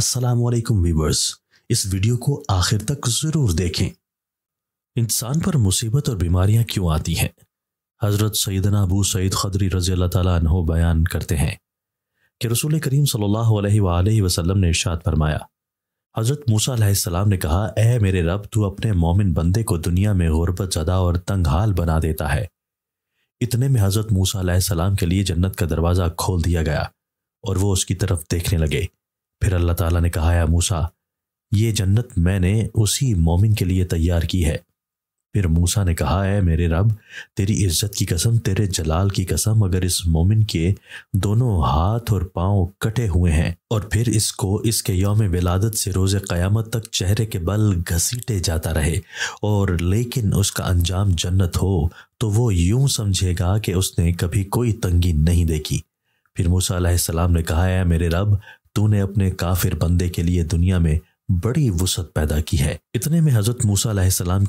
Aslam viewers इस video को आखिर तक ज़रूर देखें इंसान पर मुसीबत और बीमारियां क्यों आती हैं हज़रत सैदना अबू सईद खदरी रज़ी अल्लाह बयान करते हैं कि रसूल करीम सल्लल्लाहु अलैहि वसल्लम ने इरशाद फरमाया हज़रत मूसा सलाम ने कहा ए मेरे रब तू अपने मोमिन बंदे को दुनिया में गुरबत ज़दा और तंग हाल बना देता है इतने में हज़रत मूसा सलाम के लिए जन्नत का दरवाज़ा खोल दिया गया और वो उसकी तरफ देखने लगे फिर अल्लाह ताला ने कहा मूसा ये जन्नत मैंने उसी मोमिन के लिए तैयार की है फिर मूसा ने कहा है मेरे रब तेरी इज्जत की कसम तेरे जलाल की कसम अगर इस मोमिन के दोनों हाथ और पांव कटे हुए हैं और फिर इसको इसके योम विलादत से रोज़ क़यामत तक चेहरे के बल घसीटे जाता रहे और लेकिन उसका अंजाम जन्नत हो तो वो यूं समझेगा कि उसने कभी कोई तंगी नहीं देखी फिर मूसा सलाम ने कहा है मेरे रब तूने अपने काफिर बंदे के लिए दुनिया में बड़ी वसत पैदा की है इतने में हजरत मूसा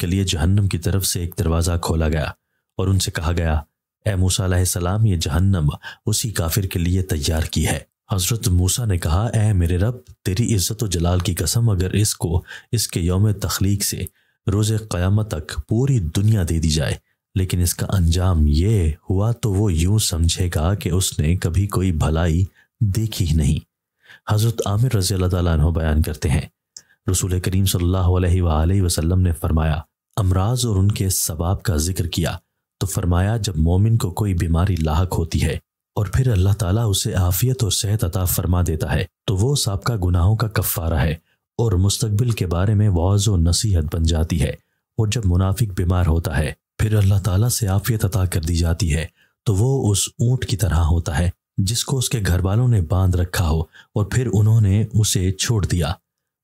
के लिए जहन्नम की तरफ से एक दरवाज़ा खोला गया और उनसे कहा गया ए मूसा सलाम ये जहन्नम उसी काफिर के लिए तैयार की है हजरत मूसा ने कहा ए मेरे रब तेरी इज्जत जलाल की कसम अगर इसको इसके योम तख्लीक से रोज़ क़यामत तक पूरी दुनिया दे दी जाए लेकिन इसका अंजाम ये हुआ तो वो यूं समझेगा कि उसने कभी कोई भलाई देखी ही नहीं हज़रत आमिर रज़ी अल्लाह बयान करते हैं रसूल करीम सल्लाम ने फरमाया अमराज और उनके सबाब का जिक्र किया तो फरमाया जब मोमिन को कोई बीमारी लाक होती है और फिर अल्लाह ताला उसे आफियत और सेहत अता फरमा देता है तो वो सबका गुनाहों का कफ़ारा है और मुस्तबिल के बारे में वाज व नसीहत बन जाती है और जब मुनाफिक बीमार होता है फिर अल्लाह ताला से आफियत अता कर दी जाती है तो वो उस ऊँट की तरह होता है जिसको उसके घर वालों ने बांध रखा हो और फिर उन्होंने उसे छोड़ दिया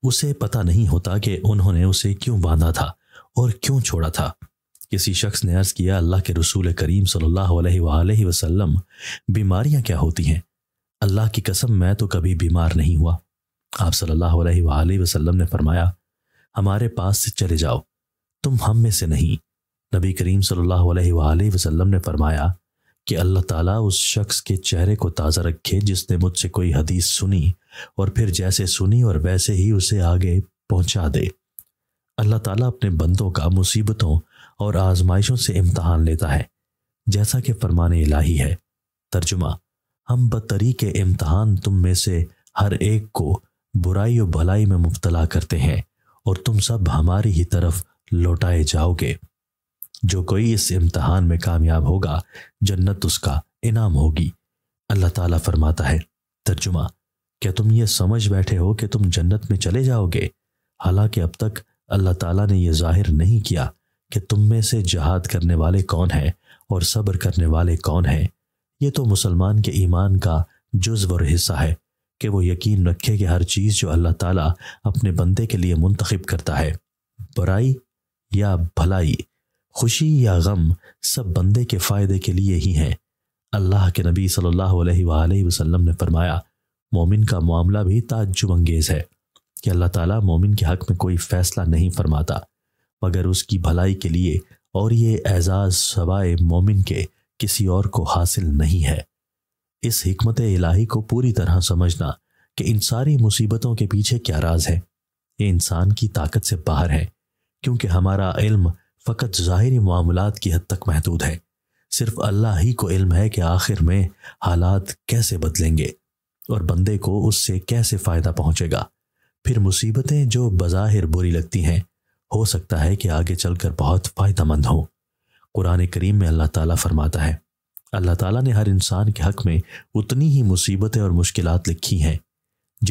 उसे पता नहीं होता कि उन्होंने उसे क्यों बांधा था और क्यों छोड़ा था किसी शख्स ने अर्ज़ किया अल्लाह के रसूल करीम सल्लल्लाहु अलैहि बीमारियां क्या होती हैं अल्लाह की कसम मैं तो कभी बीमार नहीं हुआ आप सल्लल्लाहु अलैहि वसल्लम ने फरमाया हमारे पास से चले जाओ तुम हम में से नहीं नबी करीम सल्लल्लाहु अलैहि वसल्लम ने फरमाया कि अल्लाह ताला उस शख्स के चेहरे को ताज़ा रखे जिसने मुझसे कोई हदीस सुनी और फिर जैसे सुनी और वैसे ही उसे आगे पहुंचा दे अल्लाह ताला अपने बंदों का मुसीबतों और आजमाइशों से इम्तहान लेता है जैसा कि फरमान इलाही है तर्जुमा हम बतरी के इम्तहान तुम में से हर एक को बुराई और भलाई में मुबतला करते हैं और तुम सब हमारी ही तरफ लौटाए जाओगे जो कोई इस इम्तहान में कामयाब होगा जन्नत उसका इनाम होगी अल्लाह ताला फरमाता है तर्जुमा क्या तुम ये समझ बैठे हो कि तुम जन्नत में चले जाओगे हालांकि अब तक अल्लाह ताला ने यह जाहिर नहीं किया कि तुम में से जहाद करने वाले कौन हैं और सब्र करने वाले कौन हैं ये तो मुसलमान के ईमान का जुज्व और हिस्सा है कि वो यकीन रखे कि हर चीज़ जो अल्लाह ताला अपने बंदे के लिए मुंतखब करता है बुराई या भलाई खुशी या गम सब बंदे के फ़ायदे के लिए ही हैं अल्लाह के नबी सल्लल्लाहु अलैहि वसल्लम ने फरमाया मोमिन का मामला भी ताज्जुब अंगेज़ है कि अल्लाह ताला मोमिन के हक़ में कोई फ़ैसला नहीं फरमाता मगर उसकी भलाई के लिए और ये एजाज़ सवाए मोमिन के किसी और को हासिल नहीं है इस हमत इलाही को पूरी तरह समझना कि इन सारी मुसीबतों के पीछे क्या राज है ये इंसान की ताकत से बाहर है क्योंकि हमारा इल्म फ़कत ज़ाहरी मामलात की हद तक महदूद है सिर्फ अल्लाह ही को इल्म है कि आखिर में हालात कैसे बदलेंगे और बंदे को उससे कैसे फ़ायदा पहुँचेगा फिर मुसीबतें जो बज़ाहिर बुरी लगती हैं हो सकता है कि आगे चलकर बहुत फ़ायदा मंद हों कुरान करीम में अल्लाह ताला फरमाता है अल्लाह ताला ने हर इंसान के हक़ में उतनी ही मुसीबतें और मुश्किल लिखी हैं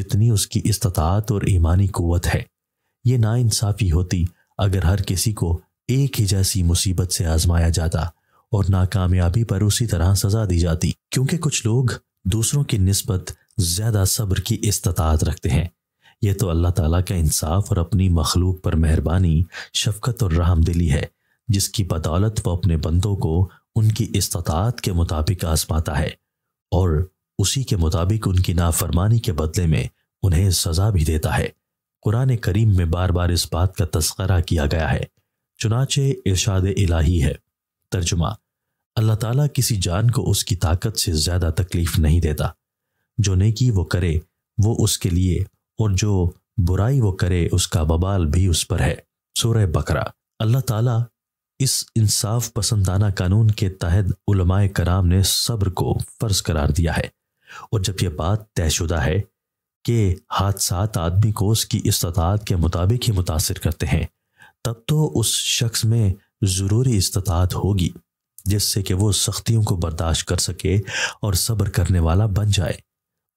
जितनी उसकी इस्तात और ईमानी क़वत है ये इंसाफ़ी होती अगर हर किसी को एक ही जैसी मुसीबत से आजमाया जाता और नाकामयाबी पर उसी तरह सजा दी जाती क्योंकि कुछ लोग दूसरों की नस्बत ज्यादा सब्र की इस्तात रखते हैं यह तो अल्लाह ताला का इंसाफ और अपनी मखलूक पर मेहरबानी शफकत और रहमदिली है जिसकी बदौलत वह अपने बंदों को उनकी इस्तात के मुताबिक आजमाता है और उसी के मुताबिक उनकी नाफरमानी के बदले में उन्हें सजा भी देता है कुरान करीम में बार बार इस बात का तस्करा किया गया है चुनाचे इर्शाद इलाही है तर्जुमा अल्लाह ताला किसी जान को उसकी ताकत से ज़्यादा तकलीफ़ नहीं देता जो नेकी वो करे वो उसके लिए और जो बुराई वो करे उसका बबाल भी उस पर है सूरह बकरा अल्लाह ताला इस इंसाफ पसंदाना कानून के तहत उलमाए कराम ने सब्र को फ़र्ज करार दिया है और जब यह बात तयशुदा है कि हादसात आदमी को उसकी इस्तात के मुताबिक ही मुतासर करते हैं तब तो उस शख्स में ज़रूरी इस्तात होगी जिससे कि वो सख्तियों को बर्दाश्त कर सके और सब्र करने वाला बन जाए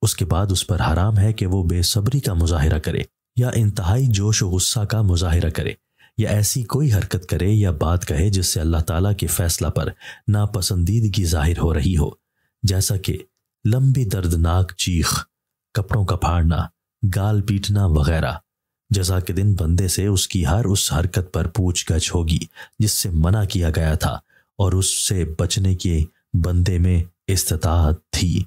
उसके बाद उस पर हराम है कि वो बेसब्री का मुजाहरा करे या इंतहाई जोश व गुस्सा का मुजाहरा करे या ऐसी कोई हरकत करे या बात कहे जिससे अल्लाह ताला के फैसला पर नापसंदीदगी जाहिर हो रही हो जैसा कि लंबी दर्दनाक चीख कपड़ों का फाड़ना गाल पीटना वगैरह जजा के दिन बंदे से उसकी हर उस हरकत पर पूछ गछ होगी जिससे मना किया गया था और उससे बचने के बंदे में इस्तात थी